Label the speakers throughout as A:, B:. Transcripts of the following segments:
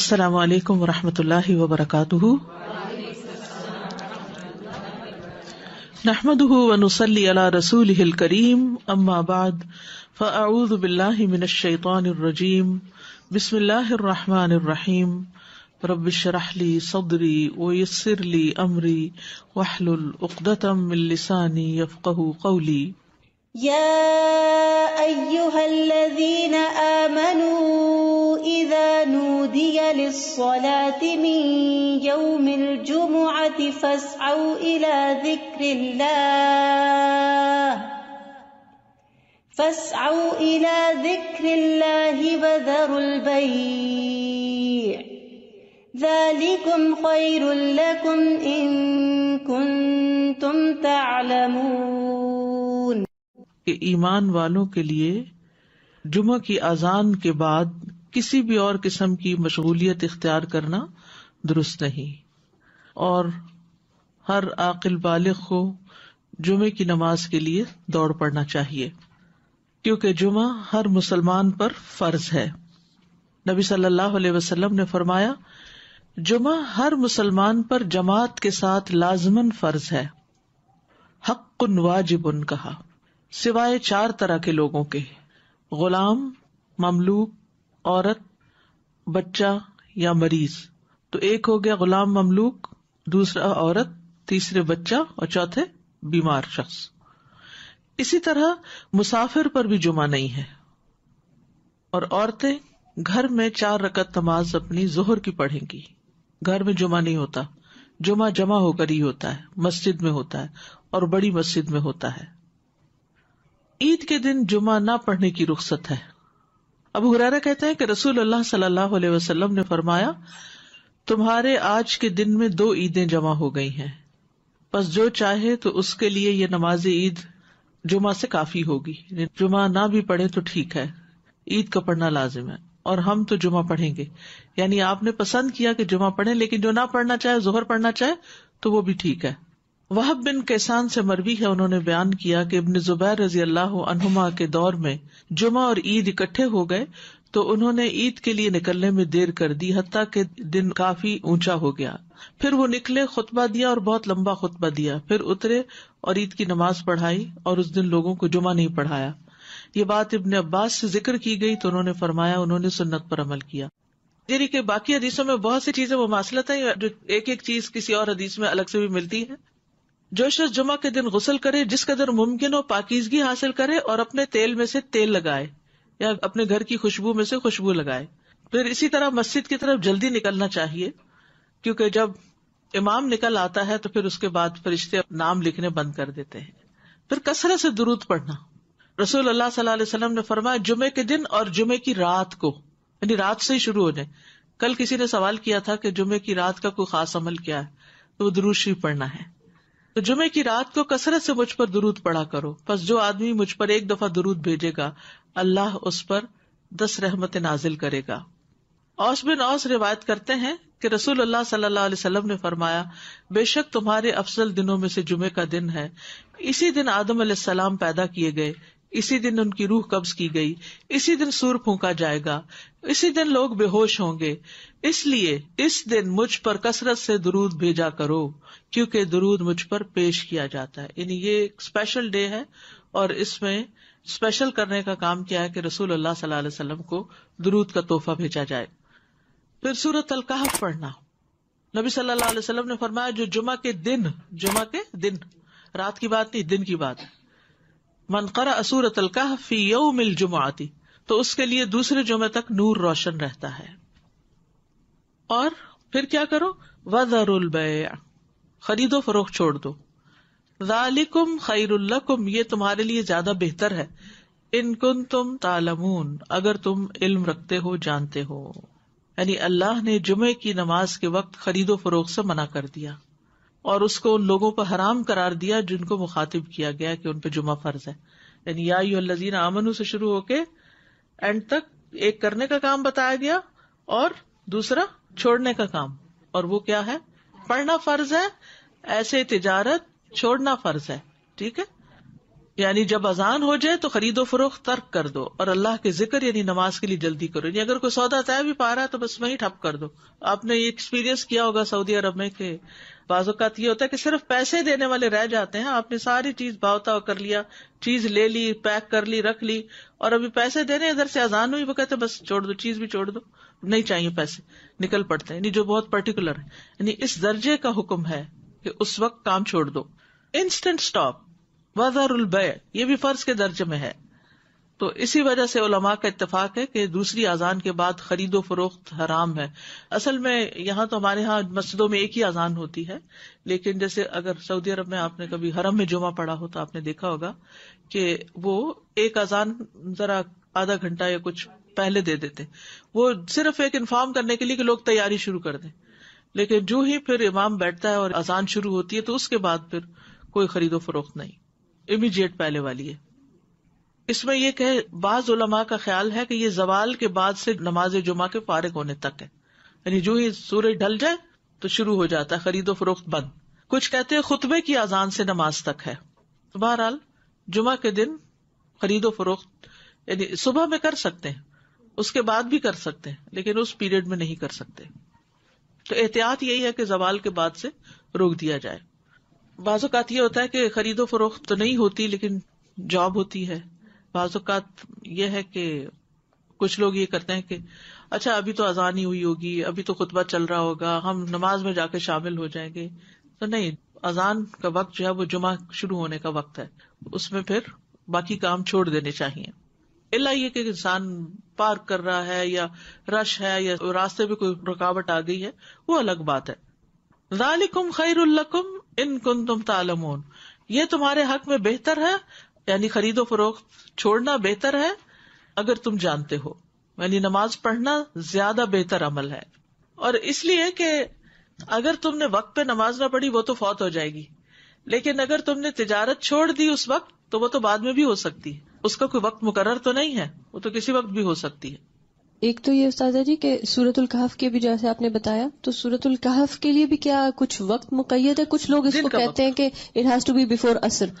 A: अस्सलाम वालेकुम रहमतुल्लाहि व बरकातुहू नहमदुहु व नुसल्ली अला रसूलिहिल करीम अम्मा बाद फअऊदु बिल्लाहि मिनश शैतानिर रजीम बिस्मिल्लाहिर रहमानिर रहीम रब इशरह ली सदरी व यस्सिर ली अमरी वहलुल उक्दतम मिन लिसानी यफकहु कौली या अय्युहल للصلاة من يوم الجمعة فاسعوا إلى ذكر الله فاسعوا إلى ذكر الله وذروا البيع ذلكم خير لكم إن كنتم تعلمون ईमान वालों के लिए जुमा की अजान के बाद किसी भी और किस्म की मशगूलियत इख्तियार करना दुरुस्त नहीं और हर आकिल बालिग को जुमे की नमाज के लिए दौड़ पड़ना चाहिए क्योंकि जुमा हर मुसलमान पर फर्ज है नबी सल्लल्लाहु अलैहि वसल्लम ने फरमाया जुमा हर मुसलमान पर जमात के साथ लाजमन फर्ज है हक्कुन वाजिबुन कहा सिवाय चार तरह के लोगों के गुलाम ममलूक औरत बच्चा या मरीज तो एक हो गया गुलाम ममलूक दूसरा औरत तीसरे बच्चा और चौथे बीमार शख्स इसी तरह मुसाफिर पर भी जुमा नहीं है और औरतें घर में चार रकत नमाज अपनी जोहर की पढ़ेंगी घर में जुमा नहीं होता जुमा जमा होकर ही होता है मस्जिद में होता है और बड़ी मस्जिद में होता है ईद के दिन जुमा ना पढ़ने की रुख्सत है अब हुरारा कहते हैं कि रसूल अल्लाह सल्लल्लाहु अलैहि वसल्लम ने फरमाया तुम्हारे आज के दिन में दो ईदें जमा हो गई हैं बस जो चाहे तो उसके लिए ये नमाज ईद जुमा से काफी होगी जुमा ना भी पढ़े तो ठीक है ईद का पढ़ना लाजिम है और हम तो जुमा पढ़ेंगे यानी आपने पसंद किया कि जुमा पढ़े लेकिन जो ना पढ़ना चाहे जोहर पढ़ना चाहे तो वो भी ठीक है वह बिन कैसान से मरवी है उन्होंने बयान किया कि इब्न जुबैर रजी अल्लाह अनहुमा के दौर में जुमा और ईद इकट्ठे हो गए तो उन्होंने ईद के लिए निकलने में देर कर दी हत्या के दिन काफी ऊंचा हो गया फिर वो निकले खुतबा दिया और बहुत लंबा खुतबा दिया फिर उतरे और ईद की नमाज पढ़ाई और उस दिन लोगों को जुमा नहीं पढ़ाया ये बात इब्न अब्बास से जिक्र की गई तो उन्होंने फरमाया उन्होंने सुन्नत पर अमल किया यानी कि बाकी हदीसों में बहुत सी चीजें वो मासलत है जो एक एक चीज किसी और हदीस में अलग से भी मिलती है जोश जुमा के दिन गुसल करे जिस कदर मुमकिन हो पाकिजगी हासिल करे और अपने तेल में से तेल लगाए या अपने घर की खुशबू में से खुशबू लगाए फिर इसी तरह मस्जिद की तरफ जल्दी निकलना चाहिए क्योंकि जब इमाम निकल आता है तो फिर उसके बाद फरिश्ते नाम लिखने बंद कर देते हैं फिर कसरत से दुरूद पढ़ना रसूल अल्लाह सल्लल्लाहु अलैहि वसल्लम ने फरमाया जुमे के दिन और जुमे की रात को यानी रात से ही शुरू हो जाए कल किसी ने सवाल किया था कि जुमे की रात का कोई खास अमल क्या है तो वो दुरूद शरीफ पढ़ना है तो जुमे की रात को कसरत से मुझ पर दुरूद पढ़ा करो बस जो आदमी मुझ पर एक दफा दुरूद भेजेगा अल्लाह उस पर दस रहमत नाजिल करेगा औस बिन औस रिवायत करते हैं कि रसूल अल्लाह सल्लल्लाहु अलैहि वसल्लम ने फरमाया बेशक तुम्हारे अफसल दिनों में से जुमे का दिन है इसी दिन आदम सलाम पैदा किए गए इसी दिन उनकी रूह कब्ज की गई इसी दिन सूर फूका जाएगा इसी दिन लोग बेहोश होंगे इसलिए इस दिन मुझ पर कसरत से दरूद भेजा करो क्योंकि दरूद मुझ पर पेश किया जाता है यानी ये स्पेशल डे है और इसमें स्पेशल करने का काम किया है कि रसूल अल्लाह सल्लल्लाहु अलैहि वसल्लम को दरूद का तोहफा भेजा जाए फिर सूरत अल पढ़ना नबी सल्लल्लाहु ने फरमाया जो जुमा के दिन जुमा के दिन रात की बात नहीं दिन की बात है मनकरा असूरत अलकाहफी यऊ मिल जुमाती तो उसके लिए दूसरे जुमे तक नूर रोशन रहता है और फिर क्या करो वजरुल खरीदो फरोख छोड़ दो जालिकुम खैरुल्लकुम ये तुम्हारे लिए ज्यादा बेहतर है इनकुन तुम तालमून अगर तुम इल्म रखते हो जानते हो यानी अल्लाह ने जुमे की नमाज के वक्त खरीदो फरोख से मना कर दिया और उसको उन लोगों पर हराम करार दिया जिनको मुखातिब किया गया कि उन पर जुमा फर्ज है यानी या लजीन आमनू से शुरू होके एंड तक एक करने का काम बताया गया और दूसरा छोड़ने का काम और वो क्या है पढ़ना फर्ज है ऐसे तिजारत छोड़ना फर्ज है ठीक है यानी जब अजान हो जाए तो खरीदो फरोख तर्क कर दो और अल्लाह के जिक्र यानी नमाज के लिए जल्दी करो यानी अगर कोई सौदा तय भी पा रहा है तो बस वही ठप कर दो आपने ये एक्सपीरियंस किया होगा सऊदी अरब में के बाजूकात ये होता है कि सिर्फ पैसे देने वाले रह जाते हैं आपने सारी चीज भावताव कर लिया चीज ले ली पैक कर ली रख ली और अभी पैसे देने इधर से अजान हुई वो कहते बस छोड़ दो चीज भी छोड़ दो नहीं चाहिए पैसे निकल पड़ते हैं जो बहुत पर्टिकुलर है यानी इस दर्जे का हुक्म है कि उस वक्त काम छोड़ दो इंस्टेंट स्टॉप वजहरुल बय ये भी फर्ज के दर्जे में है तो इसी वजह से उलमा का इतफाक है कि दूसरी आजान के बाद खरीदो फरोख्त हराम है असल में यहाँ तो हमारे यहाँ मस्जिदों में एक ही आजान होती है लेकिन जैसे अगर सऊदी अरब में आपने कभी हरम में जुमा पड़ा हो तो आपने देखा होगा कि वो एक आजान जरा आधा घंटा या कुछ पहले दे देते वो सिर्फ एक इन्फॉर्म करने के लिए कि लोग तैयारी शुरू कर दें लेकिन जो ही फिर इमाम बैठता है और आजान शुरू होती है तो उसके बाद फिर कोई खरीदो फरोख्त नहीं इमीजिएट पहले वाली है इसमें यह कहे बाज उलमा का ख्याल है कि ये जवाल के बाद से नमाज जुमा के फारग होने तक है यानी जो ही सूर्य ढल जाए तो शुरू हो जाता है खरीदो फरोख्त बंद कुछ कहते हैं खुतबे की आजान से नमाज तक है तो बहरहाल जुमा के दिन खरीदो फरोख्त यानी सुबह में कर सकते हैं उसके बाद भी कर सकते हैं लेकिन उस पीरियड में नहीं कर सकते तो एहतियात यही है कि जवाल के बाद से रोक दिया जाए बाज़ात ये होता है कि खरीदो फरोख्त तो नहीं होती लेकिन जॉब होती है बाजूकात यह है कि कुछ लोग ये करते हैं कि अच्छा अभी तो अजान ही हुई होगी अभी तो खुतबा चल रहा होगा हम नमाज में जाके शामिल हो जाएंगे तो नहीं अजान का वक्त जो है वो जुमा शुरू होने का वक्त है उसमें फिर बाकी काम छोड़ देने चाहिए इला ये कि इंसान पार्क कर रहा है या रश है या रास्ते में कोई रुकावट आ गई है वो अलग बात है जालिकुम खैरुल्लकुम इन कुन तुम तालमोन ये तुम्हारे हक में बेहतर है यानी खरीदो फरोख्त छोड़ना बेहतर है अगर तुम जानते हो यानी नमाज पढ़ना ज्यादा बेहतर अमल है और इसलिए कि अगर तुमने वक्त पे नमाज ना पढ़ी वो तो फौत हो जाएगी लेकिन अगर तुमने तिजारत छोड़ दी उस वक्त तो वो तो बाद में भी हो सकती है उसका कोई वक्त मुकर्र तो नहीं है वो तो किसी वक्त भी हो सकती है एक तो ये उस्तादा जी कि सूरतुल कहफ के भी जैसे आपने बताया तो सूरत कहफ के लिए भी क्या कुछ वक्त मुकैद है कुछ लोग इसको कहते हैं कि it has to be before असर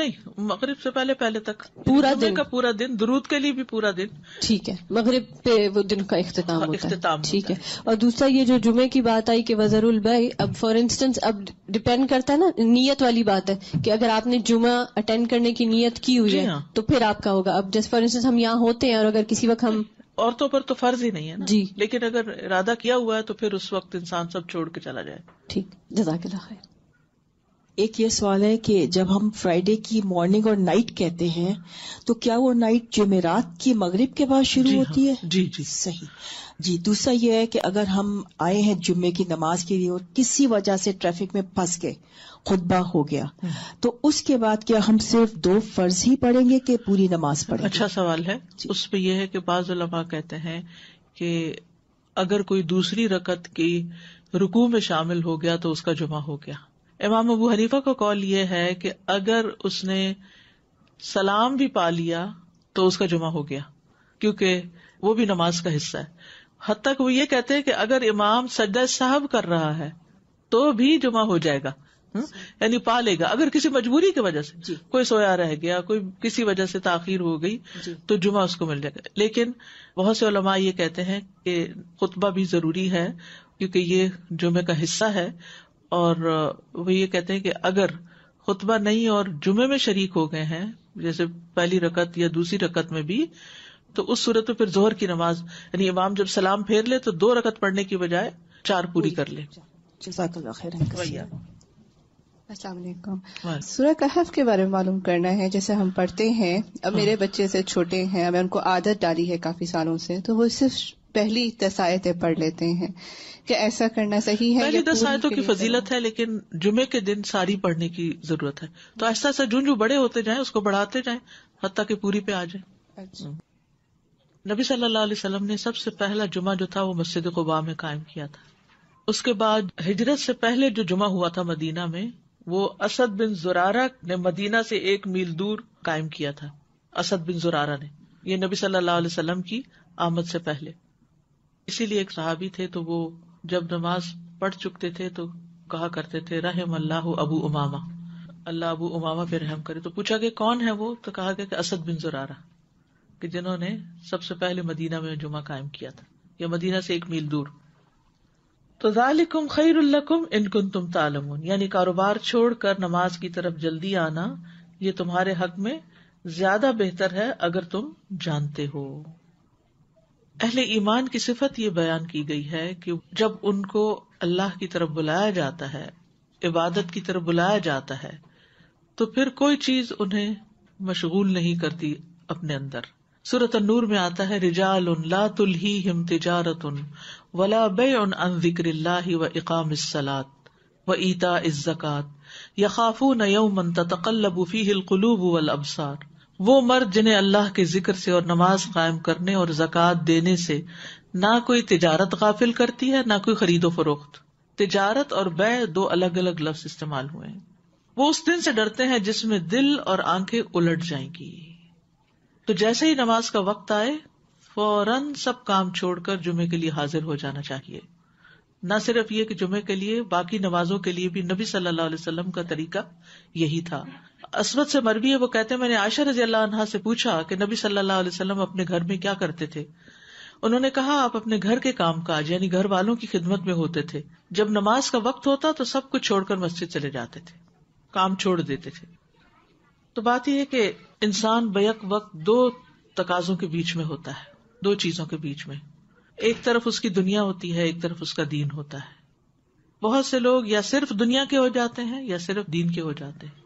A: नहीं मगरिब से पहले पहले तक पूरा दिन का पूरा दिन दरूद के लिए भी पूरा दिन ठीक है मगरिब पे वो दिन का अख्ताम हाँ, होता है ठीक है।, है और दूसरा ये जो जुमे की बात आई कि वजरुल भाई अब फॉर इंस्टेंस अब डिपेंड करता है ना नीयत वाली बात है कि अगर आपने जुमा अटेंड करने की नीयत की हुई है हाँ। तो फिर आपका होगा अब जैसे फॉर इंस्टेंस हम यहाँ होते हैं और अगर किसी वक्त हम औरतों पर तो फर्ज ही नहीं है ना जी लेकिन अगर इरादा किया हुआ है तो फिर उस वक्त इंसान सब छोड़ के चला जाए ठीक जजाक एक ये सवाल है कि जब हम फ्राइडे की मॉर्निंग और नाइट कहते हैं तो क्या वो नाइट जुमेरात की मगरिब के बाद शुरू हाँ। होती है जी जी सही जी दूसरा ये है कि अगर हम आए हैं जुम्मे की नमाज के लिए और किसी वजह से ट्रैफिक में फंस गए खुतबा हो गया हम्म। तो उसके बाद क्या हम सिर्फ दो फर्ज ही पढ़ेंगे कि पूरी नमाज पढ़ेंगे अच्छा सवाल है उस पर यह है कि बाज़ा कहते हैं कि अगर कोई दूसरी रकत की रुकू में शामिल हो गया तो उसका जुमा हो गया इमाम अबू हनीफा का कॉल यह है कि अगर उसने सलाम भी पा लिया तो उसका जुमा हो गया क्योंकि वो भी नमाज का हिस्सा है हद तक वो ये कहते हैं कि अगर इमाम सज्जा साहब कर रहा है तो भी जुमा हो जाएगा हम्म? यानी पा लेगा अगर किसी मजबूरी की वजह से कोई सोया रह गया कोई किसी वजह से ताखिर हो गई तो जुमा उसको मिल जाएगा लेकिन बहुत से उलमा ये कहते हैं कि खुतबा भी जरूरी है क्योंकि ये जुमे का हिस्सा है और वो ये कहते हैं कि अगर खुतबा नहीं और जुमे में शरीक हो गए हैं जैसे पहली रकत या दूसरी रकत में भी तो उस सूरत में फिर जोहर की नमाज यानी इमाम जब सलाम फेर ले तो दो रकत पढ़ने की बजाय चार पूरी कर ले असलम कहफ के बारे में मालूम करना है जैसे हम पढ़ते हैं अब हाँ। मेरे बच्चे से छोटे हैं मैं उनको आदत डाली है काफी सालों से तो वो सिर्फ पहली दस आयतें पढ़ लेते हैं कि ऐसा करना सही है पहली दस आयतों की फजीलत है लेकिन जुमे के दिन सारी पढ़ने की जरूरत है तो ऐसा ऐसा जून जो बड़े होते जाए उसको बढ़ाते जाए हती कि पूरी पे आ जाए अच्छा। हम्म। नबी सल्लल्लाहु अलैहि वसल्लम ने सबसे पहला जुमा जो था वो मस्जिद कुबा में कायम किया था उसके बाद हिजरत से पहले जो जुमा हुआ था मदीना में वो असद बिन जुरारा ने मदीना से एक मील दूर कायम किया था असद बिन जुरारा ने ये नबी सल्लल्लाहु अलैहि वसल्लम की आमद से पहले इसीलिए एक सहाबी थे तो वो जब नमाज पढ़ चुकते थे तो कहा करते थे रहम अल्लाह अबू उमामा अल्लाह अबू उमामा पे रहम करे तो पूछा कि कौन है वो तो कहा गया कि असद बिन जुरारा कि जिन्होंने सबसे पहले मदीना में जुमा कायम किया था या मदीना से एक मील दूर तो जालिकुम खैरुल्लकुम इनकुन तुम तालमून यानी कारोबार छोड़ कर नमाज की तरफ जल्दी आना ये तुम्हारे हक में ज्यादा बेहतर है अगर तुम जानते हो अहले ईमान की सिफत ये बयान की गई है कि जब उनको अल्लाह की तरफ बुलाया जाता है इबादत की तरफ बुलाया जाता है तो फिर कोई चीज उन्हें मशगूल नहीं करती अपने अंदर सूरत नूर में आता है रिजाल उन ला तुल्ही हिम तिजारत उन वला बे उन अन जिक्र व इकाम सलात व ईता इज जक़ात यखाफू नयमन तकल्लबूफी हिल कलूब वल अबसार वो मर्द जिन्हें अल्लाह के जिक्र से और नमाज कायम करने और जक़ात देने से ना कोई तजारत गाफिल करती है ना कोई खरीदो फरोख्त तजारत और बै दो अलग अलग लफ्ज इस्तेमाल हुए हैं वो उस दिन से डरते हैं जिसमें दिल और आंखें उलट जाएंगी तो जैसे ही नमाज का वक्त आए फौरन सब काम छोड़कर जुमे के लिए हाजिर हो जाना चाहिए न सिर्फ ये कि जुमे के लिए बाकी नमाजों के लिए भी नबी सल्लल्लाहु का तरीका यही था असवद से मरवी है वो कहते हैं मैंने आशा रजी अल्लाह से पूछा कि नबी सल्लल्लाहु अलैहि वसल्लम अपने घर में क्या करते थे उन्होंने कहा आप अपने घर के काम काज यानी घर वालों की खिदमत में होते थे जब नमाज का वक्त होता तो सब कुछ छोड़कर मस्जिद चले जाते थे काम छोड़ देते थे तो बात यह है कि इंसान बैक वक्त दो तकाजों के बीच में होता है दो चीजों के बीच में एक तरफ उसकी दुनिया होती है एक तरफ उसका दीन होता है बहुत से लोग या सिर्फ दुनिया के हो जाते हैं या सिर्फ दीन के हो जाते हैं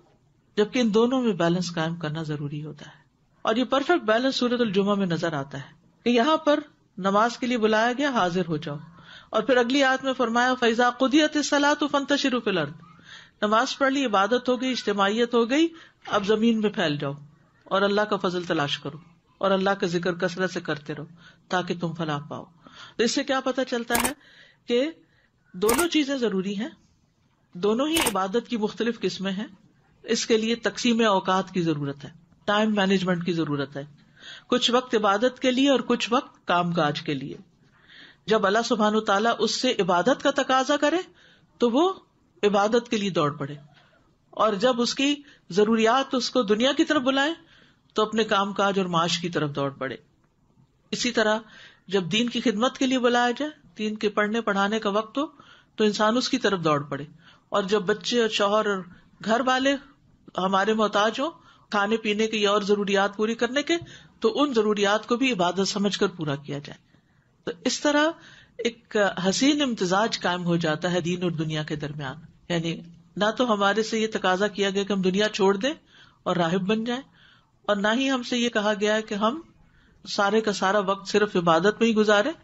A: जबकि इन दोनों में बैलेंस कायम करना जरूरी होता है और ये परफेक्ट बैलेंस सूरत जुमा में नजर आता है कि यहाँ पर नमाज के लिए बुलाया गया हाजिर हो जाओ और फिर अगली याद में फरमाया फैजा कुदियत सलाह तो फनता शुरू फिलर्द नमाज पढ़ ली इबादत हो गई इज्तमाहीत हो गई अब जमीन में फैल जाओ और अल्लाह का फजल तलाश करो और अल्लाह का जिक्र कसरत से करते रहो ताकि तुम फला पाओ तो इससे क्या पता चलता है कि दोनों चीजें जरूरी हैं दोनों ही इबादत की मुख्तलिफ किस्में हैं इसके लिए तकसीम औकात की जरूरत है टाइम मैनेजमेंट की जरूरत है कुछ वक्त इबादत के लिए और कुछ वक्त काम काज के लिए जब अल्लाह सुबहान तला उससे इबादत का तकाजा करे तो वो इबादत के लिए दौड़ पड़े और जब उसकी जरूरियात उसको दुनिया की तरफ बुलाए तो अपने काम काज और माश की तरफ दौड़ पड़े इसी तरह जब दीन की खिदमत के लिए बुलाया जाए दीन के पढ़ने पढ़ाने का वक्त हो तो इंसान उसकी तरफ दौड़ पड़े और जब बच्चे और शोहर और घर वाले हमारे मोहताज हो खाने पीने की और जरूरियात पूरी करने के तो उन जरूरियात को भी इबादत समझ कर पूरा किया जाए तो इस तरह एक हसीन इम्तजाज कायम हो जाता है दीन और दुनिया के दरमियान यानी ना तो हमारे से ये तकाजा किया गया कि हम दुनिया छोड़ दें और राहिब बन जाए और ना ही हमसे ये कहा गया है कि हम सारे का सारा वक्त सिर्फ इबादत में ही गुजारे